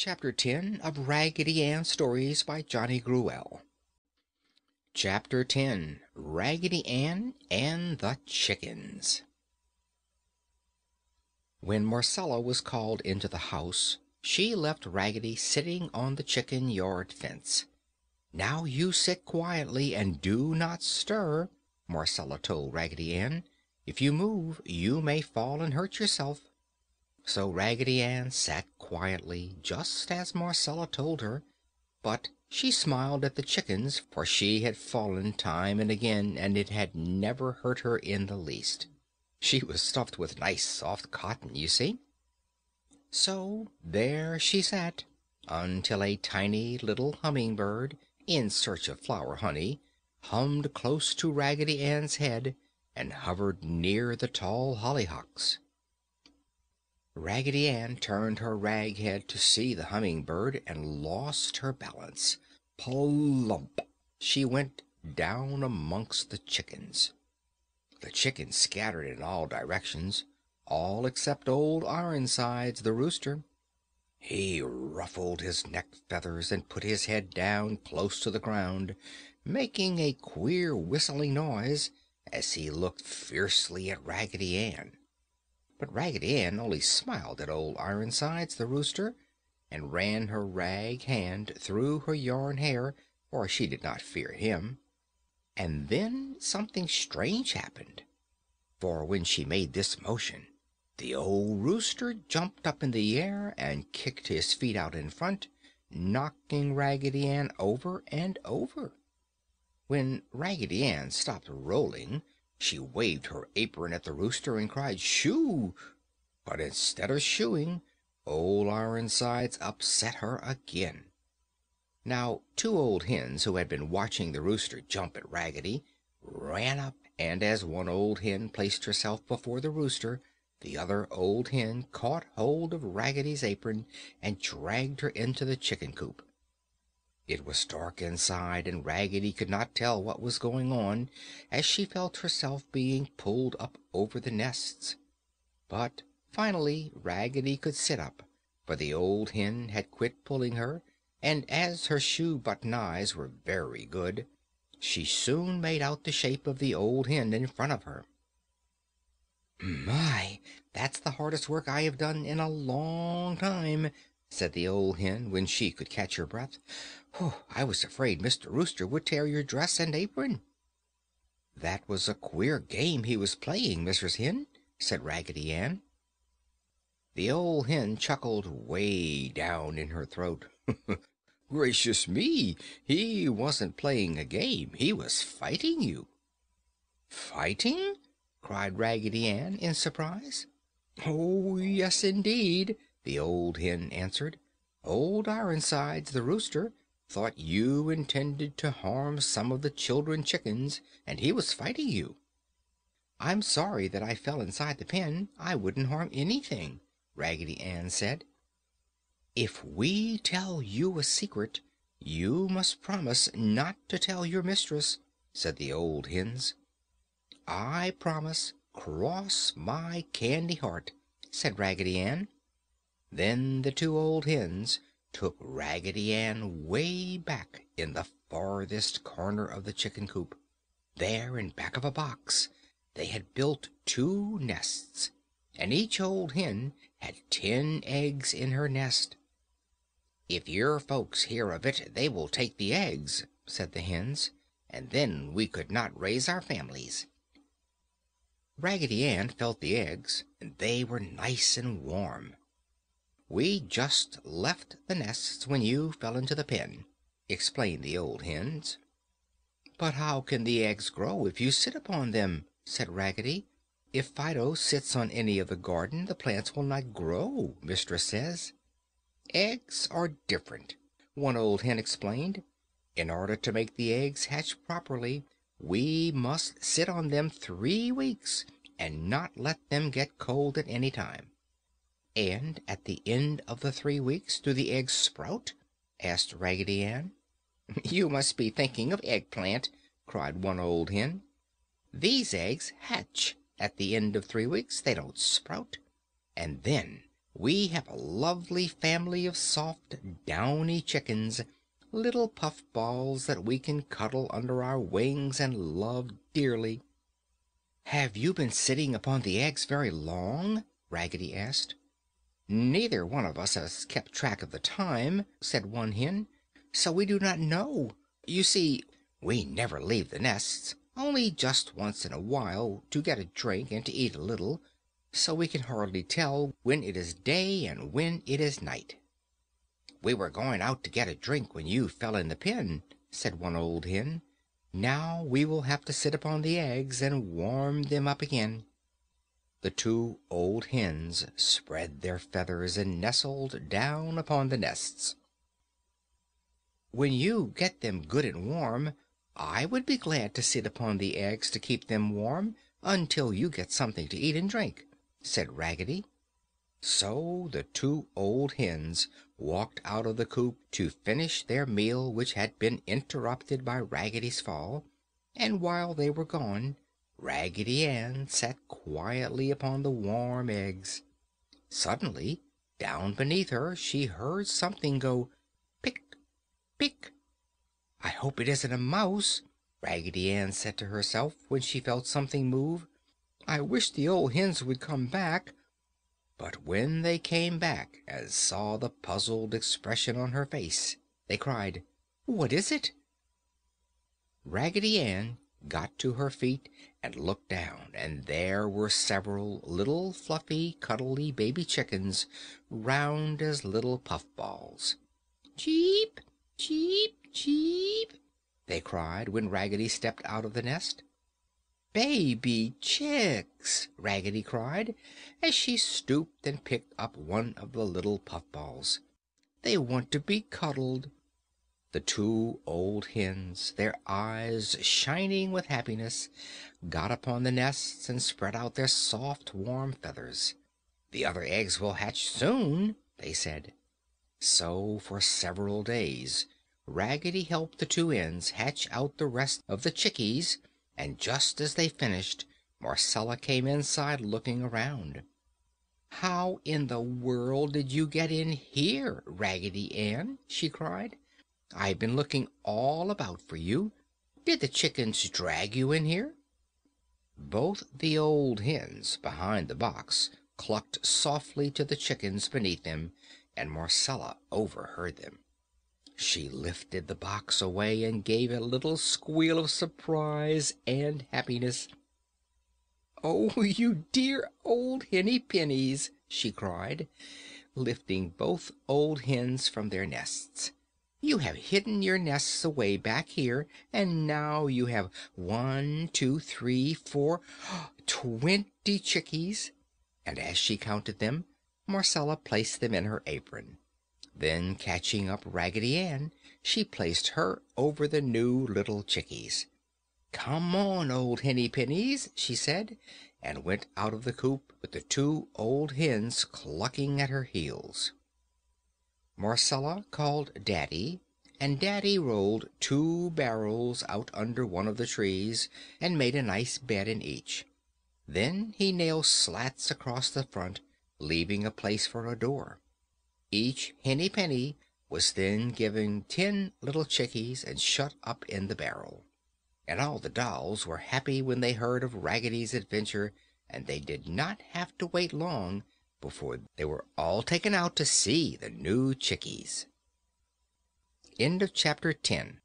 Chapter Ten of Raggedy Ann Stories by Johnny Gruel Chapter Ten Raggedy Ann and the Chickens When Marcella was called into the house, she left Raggedy sitting on the chicken yard fence. "Now you sit quietly and do not stir," Marcella told Raggedy Ann. "If you move, you may fall and hurt yourself. So Raggedy Ann sat quietly, just as Marcella told her, but she smiled at the chickens for she had fallen time and again and it had never hurt her in the least. She was stuffed with nice soft cotton, you see. So there she sat until a tiny little hummingbird, in search of flower honey, hummed close to Raggedy Ann's head and hovered near the tall hollyhocks. Raggedy Ann turned her rag head to see the Humming Bird and lost her balance. Plump! She went down amongst the chickens. The chickens scattered in all directions, all except old Ironsides, the rooster. He ruffled his neck feathers and put his head down close to the ground, making a queer whistling noise as he looked fiercely at Raggedy Ann. But Raggedy Ann only smiled at old Ironsides, the rooster, and ran her rag hand through her yarn hair, for she did not fear him. And then something strange happened, for when she made this motion, the old rooster jumped up in the air and kicked his feet out in front, knocking Raggedy Ann over and over. When Raggedy Ann stopped rolling. She waved her apron at the rooster and cried "Shoo!" But instead of shooing, Old Ironsides upset her again. Now two old hens who had been watching the rooster jump at Raggedy, ran up and as one old hen placed herself before the rooster, the other old hen caught hold of Raggedy's apron and dragged her into the chicken coop. It was dark inside, and Raggedy could not tell what was going on as she felt herself being pulled up over the nests. But finally Raggedy could sit up, for the old hen had quit pulling her and as her shoe button eyes were very good, she soon made out the shape of the old hen in front of her. "My, that's the hardest work I have done in a long time!" said the old hen, when she could catch her breath. "I was afraid Mr. Rooster would tear your dress and apron." "That was a queer game he was playing, Mrs. Hen," said Raggedy Ann. The old hen chuckled way down in her throat. "Gracious me! He wasn't playing a game, he was fighting you!" "Fighting?" cried Raggedy Ann in surprise. "Oh, yes indeed!" the old hen answered. "Old Ironsides, the rooster, thought you intended to harm some of the children chickens, and he was fighting you." "I'm sorry that I fell inside the pen. I wouldn't harm anything," Raggedy Ann said. "If we tell you a secret, you must promise not to tell your mistress," said the old hens. "I promise, cross my candy heart," said Raggedy Ann. Then the two old hens took Raggedy Ann way back in the farthest corner of the chicken coop. There, in back of a box, they had built two nests, and each old hen had ten eggs in her nest. "If your folks hear of it, they will take the eggs," said the hens, "and then we could not raise our families." Raggedy Ann felt the eggs and they were nice and warm. We just left the nests when you fell into the pen," explained the old hens. "But how can the eggs grow if you sit upon them?" said Raggedy. "If Fido sits on any of the garden, the plants will not grow, Mistress says." "Eggs are different," one old hen explained. "In order to make the eggs hatch properly, we must sit on them three weeks and not let them get cold at any time. "And at the end of the three weeks do the eggs sprout?" asked Raggedy Ann. "You must be thinking of eggplant!" cried one old hen. "These eggs hatch at the end of three weeks; they don't sprout. And then we have a lovely family of soft, downy chickens, little puff balls that we can cuddle under our wings and love dearly." "Have you been sitting upon the eggs very long?" Raggedy asked. "Neither one of us has kept track of the time," said one hen, "so we do not know. You see, we never leave the nests, only just once in a while to get a drink and to eat a little, so we can hardly tell when it is day and when it is night." "We were going out to get a drink when you fell in the pen," said one old hen. "Now we will have to sit upon the eggs and warm them up again the two old hens spread their feathers and nestled down upon the nests. "When you get them good and warm, I would be glad to sit upon the eggs to keep them warm until you get something to eat and drink," said Raggedy. So the two old hens walked out of the coop to finish their meal which had been interrupted by Raggedy's fall, and while they were gone. Raggedy Ann sat quietly upon the warm eggs. Suddenly, down beneath her, she heard something go "Pick! Pick!" "I hope it isn't a mouse!" Raggedy Ann said to herself when she felt something move. "I wish the old hens would come back!" But when they came back and saw the puzzled expression on her face, they cried, "What is it?" Raggedy Ann got to her feet and looked down and there were several little fluffy, cuddly baby chickens, round as little puffballs. "Cheep! Cheep! Cheep!" they cried, when Raggedy stepped out of the nest. "Baby chicks!" Raggedy cried, as she stooped and picked up one of the little puffballs. "They want to be cuddled! The two old hens, their eyes shining with happiness, got upon the nests and spread out their soft, warm feathers. "The other eggs will hatch soon," they said. So for several days Raggedy helped the two hens hatch out the rest of the chickies and just as they finished Marcella came inside looking around. "How in the world did you get in here, Raggedy Ann?" she cried. I have been looking all about for you. Did the chickens drag you in here?" Both the old hens behind the box clucked softly to the chickens beneath them and Marcella overheard them. She lifted the box away and gave a little squeal of surprise and happiness. "Oh, you dear old Henny Pennies!" she cried, lifting both old hens from their nests. You have hidden your nests away back here, and now you have one, two, three, four twenty chickies!" and as she counted them, Marcella placed them in her apron. Then catching up Raggedy Ann, she placed her over the new little chickies. "Come on, old Henny Pennies!" she said, and went out of the coop with the two old hens clucking at her heels. Marcella called Daddy, and Daddy rolled two barrels out under one of the trees and made a nice bed in each. Then he nailed slats across the front, leaving a place for a door. Each Henny Penny was then given ten little chickies and shut up in the barrel. And all the dolls were happy when they heard of Raggedy's adventure and they did not have to wait long before they were all taken out to see the new chickies. CHAPTER Ten.